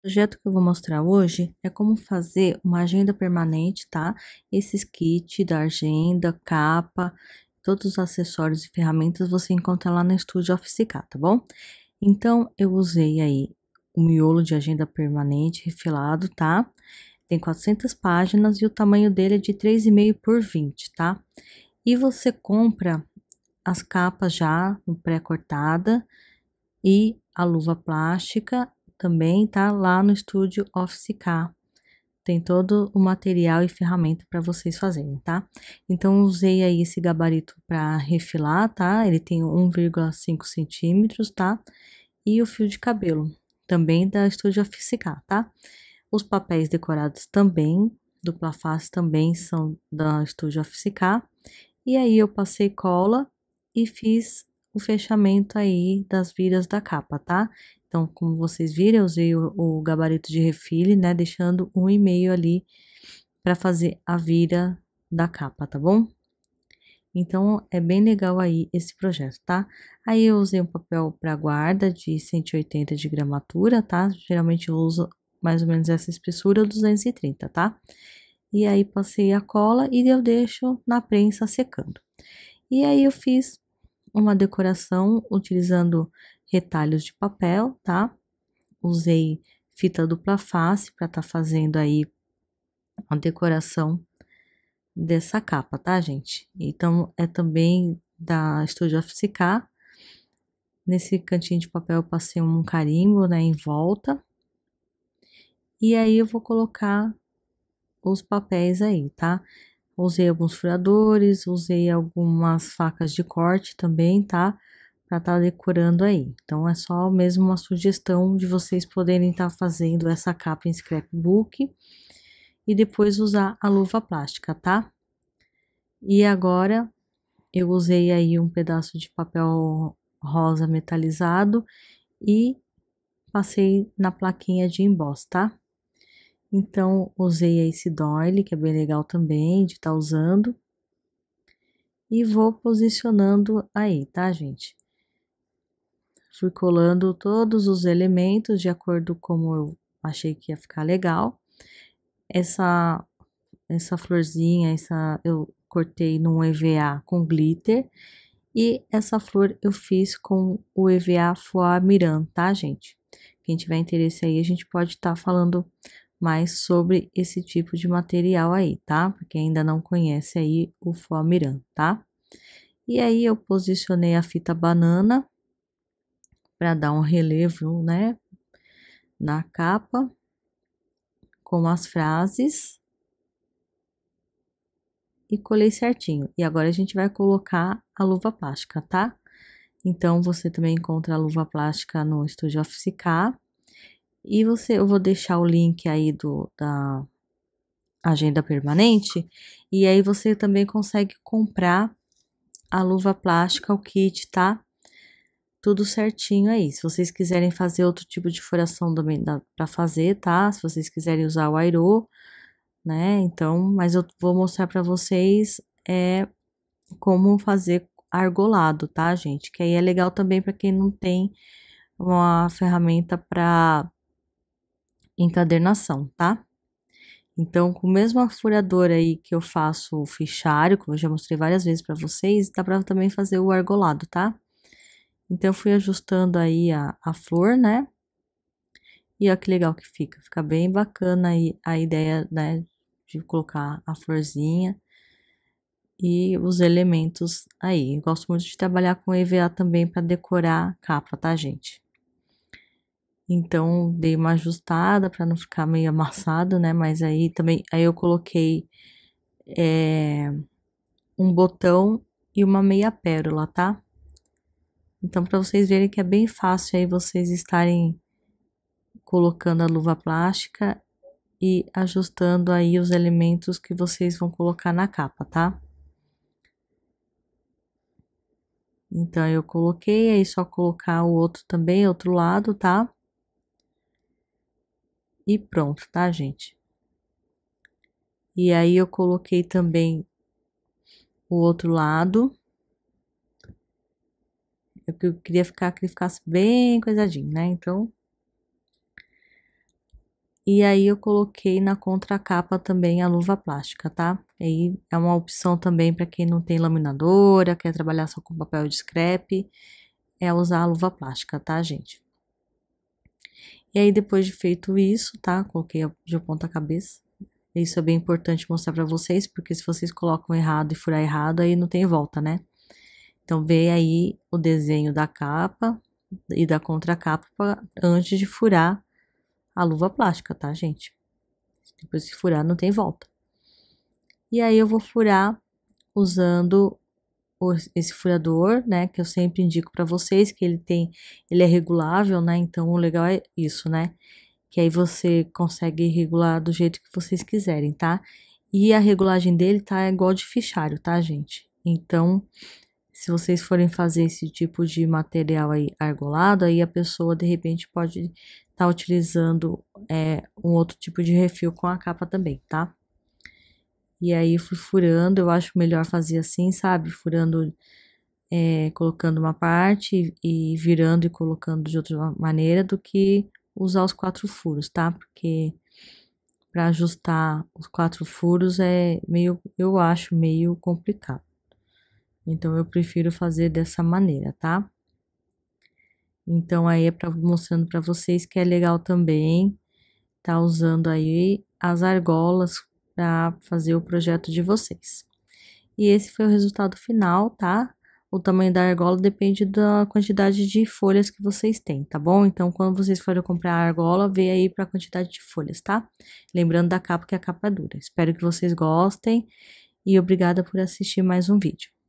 O projeto que eu vou mostrar hoje é como fazer uma agenda permanente, tá? Esses kits da agenda, capa, todos os acessórios e ferramentas você encontra lá no Estúdio Office K, tá bom? Então, eu usei aí o miolo de agenda permanente refilado, tá? Tem 400 páginas e o tamanho dele é de 3,5 por 20, tá? E você compra as capas já pré-cortada e a luva plástica também tá lá no estúdio Office K. Tem todo o material e ferramenta para vocês fazerem, tá? Então usei aí esse gabarito para refilar, tá? Ele tem 1,5 centímetros, tá? E o fio de cabelo, também da Estúdio Office K, tá? Os papéis decorados também, dupla face também são da Estúdio Office K. E aí eu passei cola e fiz o fechamento aí das viras da capa, tá? Então, como vocês viram, eu usei o, o gabarito de refile, né? Deixando um e meio ali para fazer a vira da capa, tá bom? Então, é bem legal aí esse projeto, tá? Aí eu usei um papel para guarda de 180 de gramatura, tá? Geralmente eu uso mais ou menos essa espessura, 230, tá? E aí passei a cola e eu deixo na prensa secando. E aí eu fiz uma decoração utilizando retalhos de papel, tá? Usei fita dupla face para estar tá fazendo aí a decoração dessa capa, tá, gente? Então, é também da Studio Office K. Nesse cantinho de papel eu passei um carimbo, né, em volta. E aí eu vou colocar os papéis aí, tá? Usei alguns furadores, usei algumas facas de corte também, tá? para estar tá decorando aí. Então é só mesmo uma sugestão de vocês poderem estar tá fazendo essa capa em scrapbook e depois usar a luva plástica, tá? E agora eu usei aí um pedaço de papel rosa metalizado e passei na plaquinha de emboss, tá? Então, usei esse doyle, que é bem legal também de estar tá usando. E vou posicionando aí, tá, gente? fui colando todos os elementos de acordo como eu achei que ia ficar legal. Essa essa florzinha, essa eu cortei num EVA com glitter e essa flor eu fiz com o EVA Foie Miran, tá, gente? Quem tiver interesse aí, a gente pode estar tá falando mais sobre esse tipo de material aí, tá? Porque ainda não conhece aí o Foie Miran, tá? E aí eu posicionei a fita banana para dar um relevo, né, na capa com as frases e colei certinho. E agora a gente vai colocar a luva plástica, tá? Então você também encontra a luva plástica no Estúdio Office K. E você, eu vou deixar o link aí do da agenda permanente e aí você também consegue comprar a luva plástica, o kit, tá? tudo certinho aí. Se vocês quiserem fazer outro tipo de furação também dá para fazer, tá? Se vocês quiserem usar o airô, né? Então, mas eu vou mostrar para vocês é como fazer argolado, tá, gente? Que aí é legal também para quem não tem uma ferramenta para encadernação, tá? Então, com a mesma furadora aí que eu faço o fichário, como eu já mostrei várias vezes para vocês, dá para também fazer o argolado, tá? Então, eu fui ajustando aí a, a flor, né? E olha que legal que fica. Fica bem bacana aí a ideia, né? De colocar a florzinha e os elementos aí. Eu gosto muito de trabalhar com EVA também para decorar a capa, tá, gente? Então, dei uma ajustada para não ficar meio amassado, né? Mas aí também, aí eu coloquei é, um botão e uma meia pérola, tá? Então, para vocês verem que é bem fácil aí vocês estarem colocando a luva plástica e ajustando aí os elementos que vocês vão colocar na capa, tá? Então, eu coloquei, aí só colocar o outro também, outro lado, tá? E pronto, tá, gente? E aí, eu coloquei também o outro lado. É eu, eu queria ficar que ele ficasse bem coisadinho, né? Então. E aí eu coloquei na contracapa também a luva plástica, tá? Aí é uma opção também para quem não tem laminadora, quer trabalhar só com papel de scrap, é usar a luva plástica, tá, gente? E aí depois de feito isso, tá? Coloquei de ponta cabeça. Isso é bem importante mostrar para vocês, porque se vocês colocam errado e furar errado, aí não tem volta, né? Então, vê aí o desenho da capa e da contracapa antes de furar a luva plástica, tá, gente? Depois de furar, não tem volta. E aí, eu vou furar usando esse furador, né, que eu sempre indico para vocês, que ele tem, ele é regulável, né, então o legal é isso, né, que aí você consegue regular do jeito que vocês quiserem, tá? E a regulagem dele tá igual de fichário, tá, gente? Então, se vocês forem fazer esse tipo de material aí argolado, aí a pessoa de repente pode estar tá utilizando é, um outro tipo de refil com a capa também, tá? E aí fui furando, eu acho melhor fazer assim, sabe? Furando, é, colocando uma parte e virando e colocando de outra maneira do que usar os quatro furos, tá? Porque para ajustar os quatro furos é meio, eu acho meio complicado. Então, eu prefiro fazer dessa maneira, tá? Então, aí é pra, mostrando para vocês que é legal também tá usando aí as argolas para fazer o projeto de vocês. E esse foi o resultado final, tá? O tamanho da argola depende da quantidade de folhas que vocês têm, tá bom? Então, quando vocês forem comprar a argola, vê aí para a quantidade de folhas, tá? Lembrando da capa, que a capa é dura. Espero que vocês gostem e obrigada por assistir mais um vídeo.